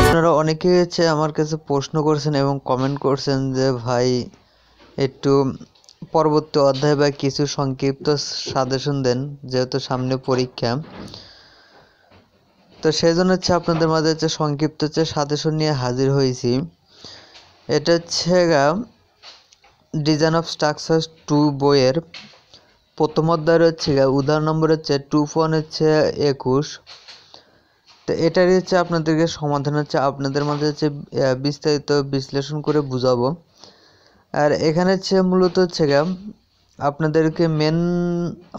আপনারা অনেকেই হচ্ছে আমার কাছে প্রশ্ন করছেন এবং কমেন্ট করছেন যে ভাই একটু পরবর্তী অধ্যায় বা কিছু সংক্ষিপ্ত সাজেশন দেন যেহেতু সামনে পরীক্ষা তো সেই জন্য হচ্ছে আপনাদের মাঝে হচ্ছে সংক্ষিপ্ত হচ্ছে সাজেশন নিয়ে হাজির হয়েছি এটা হচ্ছে ডিজাইন অফ স্ট্রাকচার টু বইয়ের প্রথম অধ্যায় রয়েছে উদাহরণ নম্বর হচ্ছে টু ফোন হচ্ছে একুশ তো এটারই হচ্ছে আপনাদেরকে সমাধান হচ্ছে আপনাদের মাঝে হচ্ছে বিস্তারিত বিশ্লেষণ করে বুঝাবো আর এখানে হচ্ছে মূলত হচ্ছে আপনাদেরকে মেন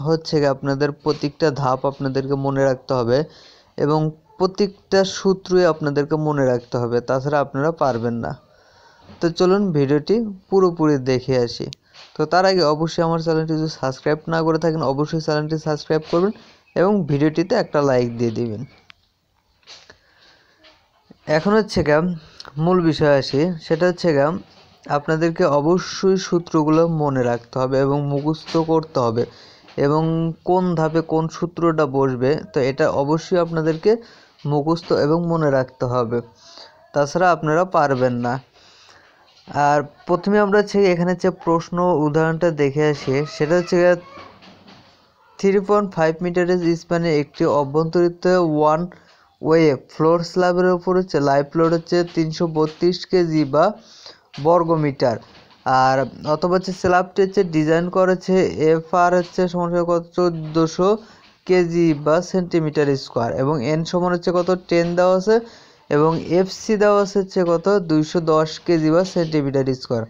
হচ্ছে আপনাদের প্রত্যেকটা ধাপ আপনাদেরকে মনে রাখতে হবে এবং প্রত্যেকটা সূত্রই আপনাদেরকে মনে রাখতে হবে তাছাড়া আপনারা পারবেন না তো চলুন ভিডিওটি পুরোপুরি দেখে আসি তো তার আগে অবশ্যই আমার চ্যানেলটি যদি সাবস্ক্রাইব না করে থাকেন অবশ্যই চ্যানেলটি সাবস্ক্রাইব করবেন এবং ভিডিওটিতে একটা লাইক দিয়ে দিবেন এখন হচ্ছে গাম মূল বিষয় আসে সেটা হচ্ছে গাম আপনাদেরকে অবশ্যই সূত্রগুলো মনে রাখতে হবে এবং মুখস্থ করতে হবে এবং কোন ধাপে কোন সূত্রটা বসবে তো এটা অবশ্যই আপনাদেরকে মুখস্থ এবং মনে রাখতে হবে তাছাড়া আপনারা পারবেন না আর প্রথমে আমরা হচ্ছে এখানে যে প্রশ্ন উদাহরণটা দেখে আসি সেটা হচ্ছে থ্রি পয়েন্ট ফাইভ মিটারের স্প্যানে একটি অভ্যন্তরিত ওয়ান ওয়ে ফ্লোর স্ল্যাবের ওপর হচ্ছে লাইফ লোড হচ্ছে তিনশো বত্রিশ কেজি বা বর্গমিটার আর অথবা হচ্ছে স্ল্যাবটি হচ্ছে ডিজাইন করেছে এফ আর হচ্ছে সমস্যা কত চোদ্দোশো কেজি বা সেন্টিমিটার স্কোয়ার এবং এন সমান হচ্ছে কত টেন দেওয়া আছে এবং এফসি দেওয়া হচ্ছে কত দুইশো দশ কেজি বা সেন্টিমিটার স্কোয়ার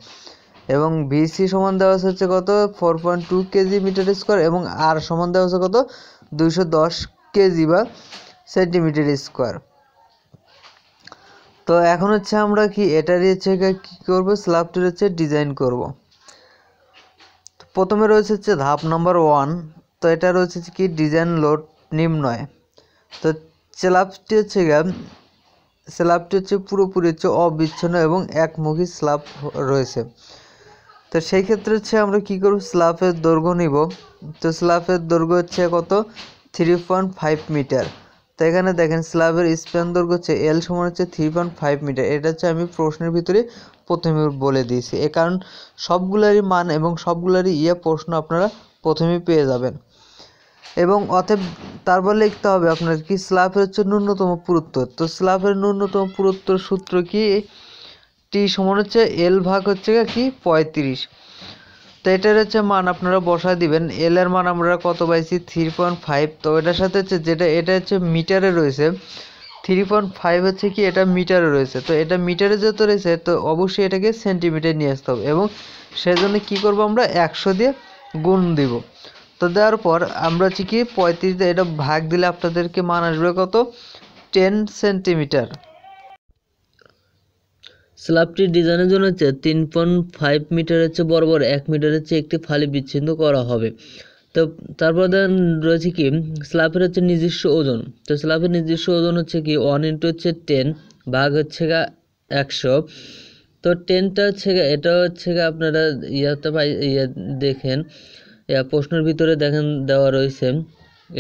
এবং ভিসি সমান দেওয়া হচ্ছে কত four point two kg metre square এবং আর সমান দেওয়া হচ্ছে কত দুইশো দশ কেজি বা সেন্টিমিটার স্কোয়ার তো এখন হচ্ছে আমরা কি এটারই হচ্ছে কী করবো স্ল্যাবটির হচ্ছে ডিজাইন করব প্রথমে রয়েছে হচ্ছে ধাপ নাম্বার ওয়ান তো এটা রয়েছে কি ডিজাইন লোড নিম্নয় তো স্ল্যাবটি হচ্ছে স্ল্যাবটি হচ্ছে পুরোপুরি হচ্ছে অবিচ্ছিন্ন এবং একমুখী স্ল্যাব রয়েছে তো সেই ক্ষেত্রে হচ্ছে আমরা কী করব স্ল্যাবের দৈর্ঘ্য নিব তো স্ল্যাবের দৈর্ঘ্য হচ্ছে কত থ্রি পয়েন্ট ফাইভ মিটার তো এখানে দেখেন স্ল্যাবের স্প্যান দৈর্ঘ্য হচ্ছে এল সমান হচ্ছে থ্রি পয়েন্ট ফাইভ মিটার এটা হচ্ছে আমি প্রশ্নের ভিতরে প্রথমে বলে দিয়েছি এ কারণ সবগুলারই মান এবং সবগুলারই ইয়ে প্রশ্ন আপনারা প্রথমে পেয়ে যাবেন এবং অতএব তারপর লিখতে হবে আপনার কি স্ল্যাবের হচ্ছে ন্যূনতম পুরুত্বর তো স্ল্যাবের ন্যূনতম পুরুত্বর সূত্র কি টি সমান হচ্ছে এল ভাগ হচ্ছে কি পঁয়ত্রিশ তো এটার হচ্ছে মান আপনারা বসায় দিবেন এল এর মান আমরা কত পাইছি থ্রি পয়েন্ট ফাইভ তো এটার সাথে হচ্ছে যেটা এটা হচ্ছে মিটারে রয়েছে থ্রি পয়েন্ট ফাইভ হচ্ছে কি এটা মিটারে রয়েছে তো এটা মিটারে যেহেতু রয়েছে তো অবশ্যই এটাকে সেন্টিমিটার নিয়ে আসতে হবে এবং সেজন্য কি করব আমরা একশো দিয়ে গুণ দিব তো দেওয়ার পর আমরা হচ্ছে কি পঁয়ত্রিশ দিয়ে এটা ভাগ দিলে আপনাদেরকে মান আসবে কত টেন সেন্টিমিটার স্ল্যাবটির ডিজাইনের জন্য হচ্ছে তিন পয়েন্ট ফাইভ মিটার হচ্ছে বরাবর এক মিটার হচ্ছে একটি ফালি বিচ্ছিন্ন করা হবে তো তারপর রয়েছে কি স্ল্যাবের হচ্ছে নিজস্ব ওজন তো স্ল্যাবের নিজস্ব ওজন হচ্ছে কি ওয়ান ইন্টু হচ্ছে টেন ভাগ হচ্ছে গা একশো তো টেনটা হচ্ছে এটা হচ্ছে আপনারা ইয়াতে ইয়ে দেখেন প্রশ্নের ভিতরে দেখেন দেওয়া রয়েছে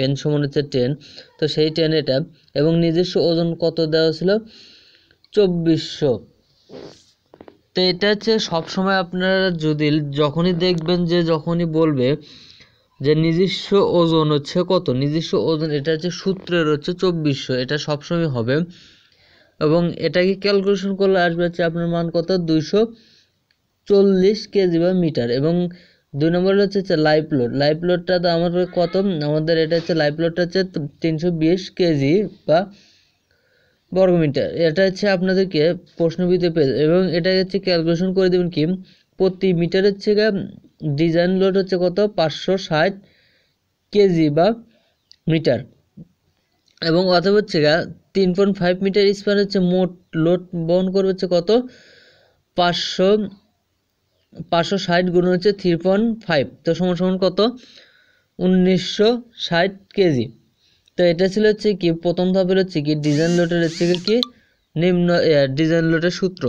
এন সমান হচ্ছে টেন তো সেই টেন এটা এবং নিজস্ব ওজন কত দেওয়া ছিল চব্বিশশো তো এটা হচ্ছে সবসময় আপনারা যদি যখনই দেখবেন যে যখনই বলবে যে নিজস্ব ওজন হচ্ছে কত নিজস্ব ওজন এটা হচ্ছে সূত্রের হচ্ছে চব্বিশশো এটা সবসময় হবে এবং এটাকে ক্যালকুলেশন করলে আসবে হচ্ছে আপনার মান কত দুইশো চল্লিশ কেজি বা মিটার এবং দুই নম্বর হচ্ছে হচ্ছে লাইভ লোড লাইভ লোডটা তো আমাদের কত আমাদের এটা হচ্ছে লাইভ লোডটা হচ্ছে তিনশো বিশ কেজি বা বর্গমিটার এটা হচ্ছে আপনাদেরকে প্রশ্নবিতে পেয়ে এবং এটা হচ্ছে ক্যালকুলেশন করে দেবেন কি প্রতি মিটারের থেকে ডিজাইন লোড হচ্ছে কত পাঁচশো ষাট কেজি বা মিটার এবং অথবা হচ্ছে তিন পয়েন্ট ফাইভ মিটার স্পান হচ্ছে মোট লোড বহন করবে হচ্ছে কত পাঁচশো পাঁচশো ষাট গুণ হচ্ছে থ্রি পয়েন্ট ফাইভ তো সমান সমান কত উনিশশো ষাট কেজি তো এটা ছিল হচ্ছে কি প্রথম ধাপের হচ্ছে কি ডিজাইন লোটের হচ্ছে কি নিম্ন ডিজাইন লোটের সূত্র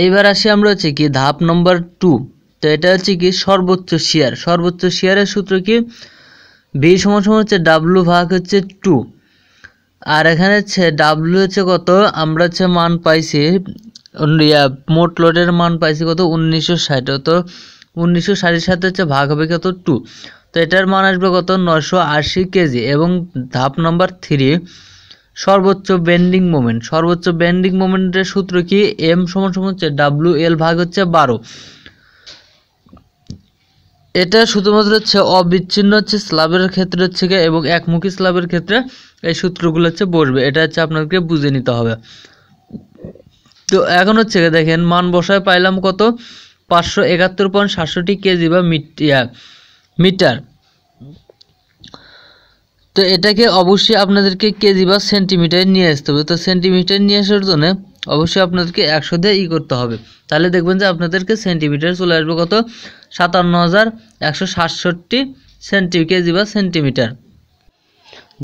এইবার আসি আমরা হচ্ছে কি ধাপ নম্বর টু তো এটা হচ্ছে কি সর্বোচ্চ শেয়ার সর্বোচ্চ শেয়ারের সূত্র কি বি সমান সমান হচ্ছে ডাব্লু ভাগ হচ্ছে টু আর এখানে হচ্ছে ডাব্লু হচ্ছে কত আমরা হচ্ছে মান পাইছি মোট লোডের মান পাইছি কত উনিশশো ষাট তো উনিশশো ষাটের সাথে হচ্ছে ভাগ হবে কত টু তো এটার মান আসবে কত নশো আশি কেজি এবং ধাপ নম্বর থ্রি সর্বোচ্চ বেন্ডিং মোমেন্ট সর্বোচ্চ বেন্ডিং মোমেন্টের সূত্র কি এম সমান সমান হচ্ছে ডাব্লিউ এল ভাগ হচ্ছে বারো এটা শুধুমাত্র হচ্ছে অবিচ্ছিন্ন হচ্ছে স্ল্যাবের ক্ষেত্রে হচ্ছে এবং একমুখী স্লাবের ক্ষেত্রে এই সূত্রগুলো হচ্ছে বসবে এটা হচ্ছে আপনাকে বুঝে নিতে হবে তো এখন হচ্ছে দেখেন মান বসায় পাইলাম কত পাঁচশো একাত্তর পয়েন্ট সাতষট্টি কেজি বা মিটার তো এটাকে অবশ্যই আপনাদেরকে কেজি বা সেন্টিমিটার নিয়ে আসতে হবে তো সেন্টিমিটার নিয়ে আসার জন্য অবশ্যই আপনাদেরকে একশো দিয়ে ই করতে হবে তাহলে দেখবেন যে আপনাদেরকে সেন্টিমিটার চলে আসবে কত সাতান্ন হাজার একশো সাতষট্টি সেন্টি কেজি বা সেন্টিমিটার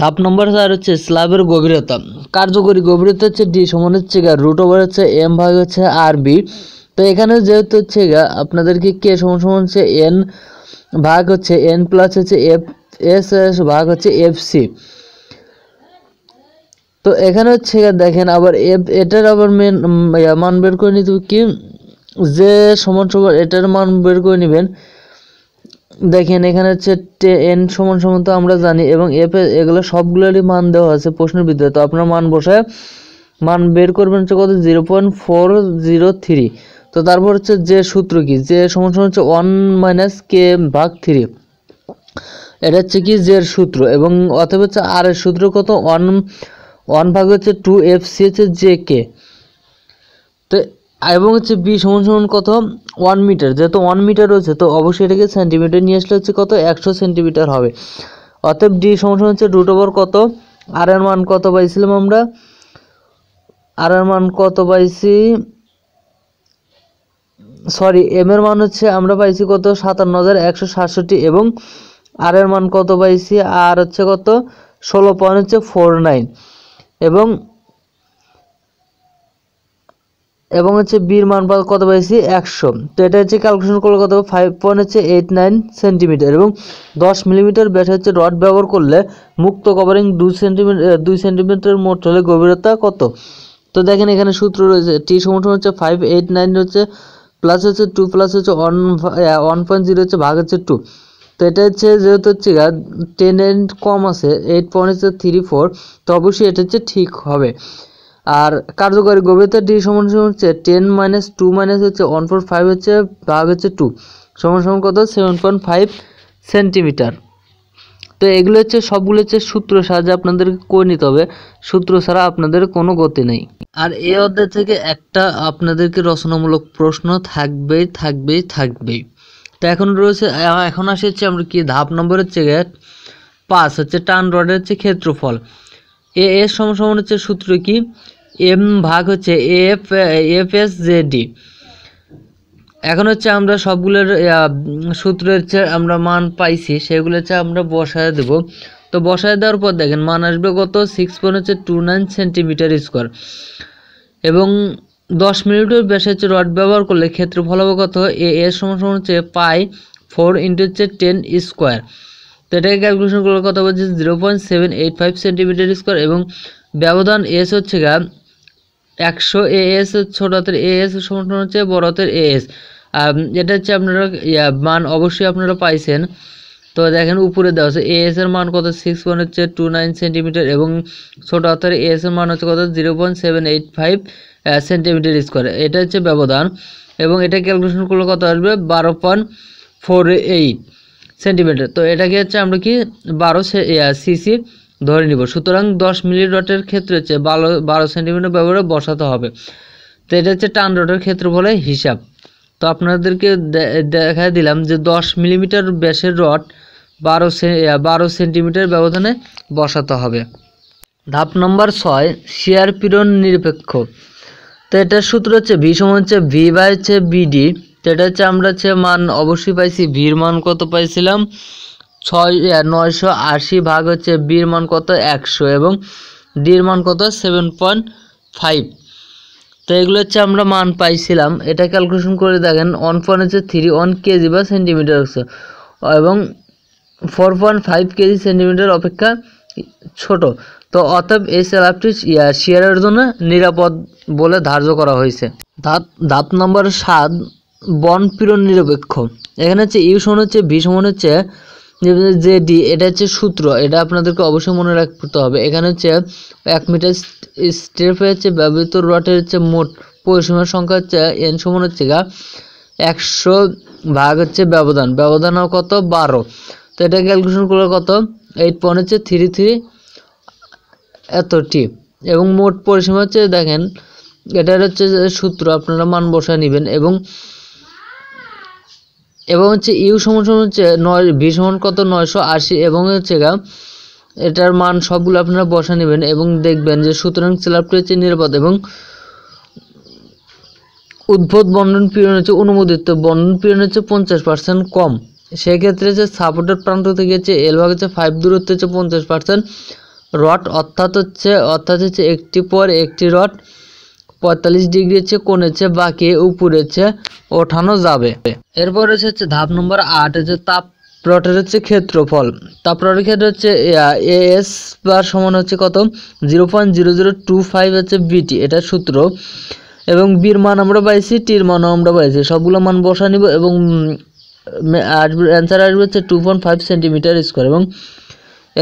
ধাপ নম্বর চার হচ্ছে স্ল্যাবের গভীরতা কার্যকরী গভীরতা হচ্ছে ডি সমান হচ্ছে গা রুট ওভার হচ্ছে এম ভাগ হচ্ছে আর বি তো এখানে যেহেতু হচ্ছে গা আপনাদেরকে কে সমান সমান হচ্ছে এন ভাগ হচ্ছে এন প্লাস হচ্ছে এফ এস এস ভাগ হচ্ছে এফ সি তো এখানে হচ্ছে দেখেন আবার এফ এটার আবার মেন মান বের করে নিতে কি যে সমান সমান এটার মান বের করে নেবেন দেখেন এখানে হচ্ছে এন সমান সমান তো আমরা জানি এবং এফ এগুলো সবগুলোরই মান দেওয়া আছে প্রশ্নের ভিতরে তো আপনার মান বসায় মান বের করবেন হচ্ছে কত zero point four zero three তো তারপর হচ্ছে যে সূত্র কি যে সমান সমান হচ্ছে ওয়ান মাইনাস কে ভাগ থ্রি এটা হচ্ছে কি জের সূত্র এবং অথবা হচ্ছে আর এর সূত্র কত ওয়ান ওয়ান ভাগ হচ্ছে টু এফ সি হচ্ছে জে কে এবং হচ্ছে বি সমান সমান কত ওয়ান মিটার যেহেতু ওয়ান মিটার রয়েছে তো অবশ্যই এটাকে সেন্টিমিটার নিয়ে আসলে হচ্ছে কত একশো সেন্টিমিটার হবে অতএব ডি সমান সমান হচ্ছে রুট ওভার কত আর এর মান কত পাইছিলাম আমরা আর এর মান কত পাইছি সরি এম এর মান হচ্ছে আমরা পাইছি কত সাতান্ন হাজার একশো সাতষট্টি এবং আর এর মান কত পাইছি আর হচ্ছে কত ষোলো পয়েন্ট হচ্ছে ফোর নাইন এবং এবং হচ্ছে বির মান কত পাইছি একশো তো এটা হচ্ছে ক্যালকুলেশন করলে কত ফাইভ পয়েন্ট হচ্ছে এইট নাইন সেন্টিমিটার এবং দশ মিলিমিটার ব্যাট হচ্ছে রড ব্যবহার করলে মুক্ত কভারিং দুই সেন্টিমিটার দুই সেন্টিমিটার মোট হলে গভীরতা কত তো দেখেন এখানে সূত্র রয়েছে টি সমর্থন হচ্ছে ফাইভ এইট নাইন হচ্ছে প্লাস হচ্ছে টু প্লাস হচ্ছে ওয়ান ওয়ান পয়েন্ট জিরো হচ্ছে ভাগ হচ্ছে টু তো এটা হচ্ছে যেহেতু হচ্ছে গা টেন কম আছে এইট পয়েন্ট হচ্ছে থ্রি ফোর তো অবশ্যই এটা হচ্ছে ঠিক হবে আর কার্যকরী গভীরতা ডি সমান সমান হচ্ছে টেন মাইনাস টু মাইনাস হচ্ছে ওয়ান পয়েন্ট ফাইভ হচ্ছে ভাগ হচ্ছে টু সমান সমান কত সেভেন পয়েন্ট ফাইভ সেন্টিমিটার তো এগুলো হচ্ছে সবগুলো হচ্ছে সূত্র সাহায্যে আপনাদেরকে করে নিতে হবে সূত্র ছাড়া আপনাদের কোনো গতি নেই আর এই অধ্যায় থেকে একটা আপনাদেরকে রচনামূলক প্রশ্ন থাকবেই থাকবেই থাকবেই তো এখন রয়েছে এখন আসে হচ্ছে আমরা কি ধাপ নম্বর হচ্ছে পাঁচ হচ্ছে টান রডের হচ্ছে ক্ষেত্রফল এ এর সমান হচ্ছে সূত্র কি এম ভাগ হচ্ছে এফ এফ এস জেডি এখন হচ্ছে আমরা সবগুলোর সূত্রের হচ্ছে আমরা মান পাইছি সেগুলো হচ্ছে আমরা বসায় দেব তো বসায় দেওয়ার পর দেখেন মান আসবে কত সিক্স পয়েন্ট হচ্ছে টু নাইন সেন্টিমিটার স্কোয়ার এবং দশ মিনিটের বেশি হচ্ছে রড ব্যবহার করলে ক্ষেত্রফল হবে কত এ এর সমান সমান হচ্ছে পাই ফোর ইন্টু হচ্ছে টেন স্কোয়ার তো এটাকে ক্যালকুলেশন করলে কত বলছে zero point seven eight five centimetre square এবং ব্যবধান এস হচ্ছে গা একশো এএস ছোট হাতের এএস সমান হচ্ছে বড় হাতের এএস এটা হচ্ছে আপনারা মান অবশ্যই আপনারা পাইছেন তো দেখেন উপরে দেওয়া হচ্ছে এএস এর মান কত সিক্স পয়েন্ট হচ্ছে টু নাইন সেন্টিমিটার এবং ছোট হাতের এএস এর মান হচ্ছে কত zero point seven eight five centimetre square এটা হচ্ছে ব্যবধান এবং এটা ক্যালকুলেশন করলে কত আসবে বারো পয়েন্ট ফোর এইট সেন্টিমিটার তো এটাকে হচ্ছে আমরা কি বারো সিসি ধরে নিব সুতরাং দশ মিলি ডটের ক্ষেত্রে হচ্ছে বারো বারো সেন্টিমিটার ব্যবহারে বসাতে হবে তো এটা হচ্ছে টান ক্ষেত্র বলে হিসাব তো আপনাদেরকে দেখা দিলাম যে দশ মিলিমিটার ব্যাসের রড বারো বারো সেন্টিমিটার ব্যবধানে বসাতে হবে ধাপ নম্বর ছয় শিয়ার পীড়ন নিরপেক্ষ তো এটার সূত্র হচ্ছে ভি সমান হচ্ছে ভি বাই হচ্ছে বিডি তো এটা হচ্ছে আমরা হচ্ছে মান অবশ্যই পাইছি ভির মান কত পাইছিলাম ছয় নয়শো আশি ভাগ হচ্ছে বির মান কত একশো এবং ডির মান কত সেভেন পয়েন্ট ফাইভ তো এগুলো হচ্ছে আমরা মান পাইছিলাম এটা ক্যালকুলেশন করে দেখেন ওয়ান পয়েন্ট হচ্ছে থ্রি ওয়ান কেজি বা সেন্টিমিটার হচ্ছে এবং four point five kg centimetre অপেক্ষা ছোট তো অতএব এই স্ল্যাবটি শেয়ারের জন্য নিরাপদ বলে ধার্য করা হয়েছে ধাপ ধাপ নম্বর সাত বন বনপীড়ন নিরপেক্ষ এখানে হচ্ছে ইউ সমান হচ্ছে ভি সমান হচ্ছে যে ডি এটা হচ্ছে সূত্র এটা আপনাদেরকে অবশ্যই মনে রাখতে হবে এখানে হচ্ছে এক মিটার স্টেপে হচ্ছে ব্যবহৃত রটের হচ্ছে মোট পরিসীমার সংখ্যা হচ্ছে এন সমান হচ্ছে গা একশো ভাগ হচ্ছে ব্যবধান ব্যবধান কত বারো তো এটা ক্যালকুলেশন করলে কত এইট পয়েন্ট হচ্ছে থ্রি থ্রি এতটি এবং মোট পরিসীমা হচ্ছে দেখেন এটার হচ্ছে সূত্র আপনারা মান বসায় নেবেন এবং এবং হচ্ছে ইউ সমান সমান হচ্ছে নয় বি সমান কত নয়শো আশি এবং হচ্ছে গা এটার মান সবগুলো আপনারা বসা নেবেন এবং দেখবেন যে সুতরাং স্ল্যাবটি হচ্ছে নিরাপদ এবং উদ্ভুত বন্ধন পীড়ন হচ্ছে অনুমোদিত বন্ধন পীড়ন হচ্ছে পঞ্চাশ পার্সেন্ট কম সেক্ষেত্রে যে সাপোর্টের প্রান্ত থেকে হচ্ছে এল ভাগ হচ্ছে ফাইভ দূরত্ব হচ্ছে পঞ্চাশ পার্সেন্ট রড অর্থাৎ হচ্ছে অর্থাৎ হচ্ছে একটি পর একটি রড পঁয়তাল্লিশ ডিগ্রির চেয়ে কমেছে বাকি উপরের চেয়ে ওঠানো যাবে এরপর রয়েছে হচ্ছে ধাপ নম্বর আট হচ্ছে তাপ প্লটের হচ্ছে ক্ষেত্রফল তাপপ্লটের ক্ষেত্রে হচ্ছে এ এস বার সমান হচ্ছে কত zero point zero zero two five হচ্ছে বিটি এটা সূত্র এবং বির মান আমরা পাইছি টির মানও আমরা পাইছি সবগুলো মান বসা নিব এবং আসবে অ্যান্সার আসবে হচ্ছে two point five centimetre square এবং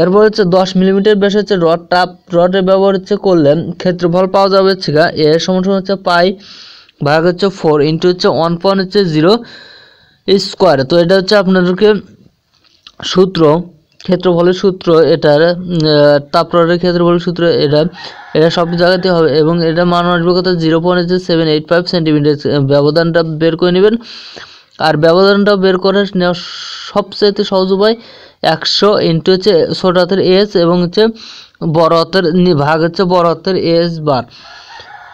এরপর হচ্ছে দশ মিলিমিটার বেশ হচ্ছে রড টাপ রডের ব্যবহার হচ্ছে করলে ক্ষেত্রফল পাওয়া যাবে হচ্ছে এ সমস্যা হচ্ছে পাই ভাগ হচ্ছে ফোর ইন্টু হচ্ছে ওয়ান পয়েন্ট হচ্ছে জিরো স্কোয়ার তো এটা হচ্ছে আপনাদেরকে সূত্র ক্ষেত্রফলের সূত্র এটার তাপরের ক্ষেত্রফলের সূত্র এটা এটা সব জায়গাতে হবে এবং এটা মান আসবে জিরো পয়েন্ট হচ্ছে সেভেন এইট ফাইভ সেন্টিমিটার ব্যবধানটা বের করে নেবেন আর ব্যবধানটা বের করে নেওয়ার সবচেয়ে সহজ উপায় একশো ইন্টু হচ্ছে ছোট হাতের এস এবং হচ্ছে বড় হাতের ভাগ হচ্ছে বড় হাতের এস বার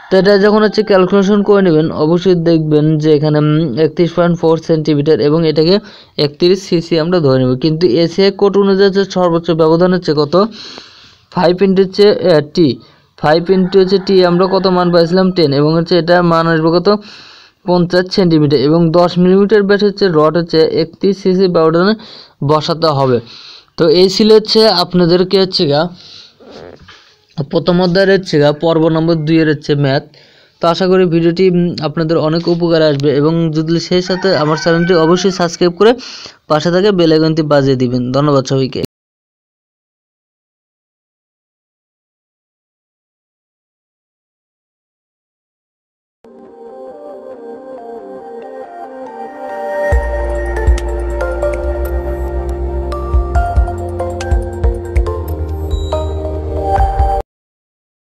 তো এটা যখন হচ্ছে ক্যালকুলেশন করে নেবেন অবশ্যই দেখবেন যে এখানে একত্রিশ পয়েন্ট ফোর সেন্টিমিটার এবং এটাকে একত্রিশ সিসি আমরা ধরে নেব কিন্তু এসিএ কোট অনুযায়ী হচ্ছে সর্বোচ্চ ব্যবধান হচ্ছে কত ফাইভ ইন্টু হচ্ছে টি ফাইভ ইন্টু হচ্ছে টি আমরা কত মান পাইছিলাম টেন এবং হচ্ছে এটা মান আসবে কত পঞ্চাশ সেন্টিমিটার এবং দশ মিলিমিটার ব্যাস হচ্ছে রড হচ্ছে একত্রিশ সিসি ব্যবধানে বসাতে হবে তো এই ছিল হচ্ছে আপনাদেরকে হচ্ছে গা প্রথম অধ্যায়ের হচ্ছে গা পর্ব নম্বর দুইয়ের হচ্ছে ম্যাথ তো আশা করি ভিডিওটি আপনাদের অনেক উপকার আসবে এবং যদি সেই সাথে আমার চ্যানেলটি অবশ্যই সাবস্ক্রাইব করে পাশে থাকে বেলাইকনটি বাজিয়ে দিবেন ধন্যবাদ সবাইকে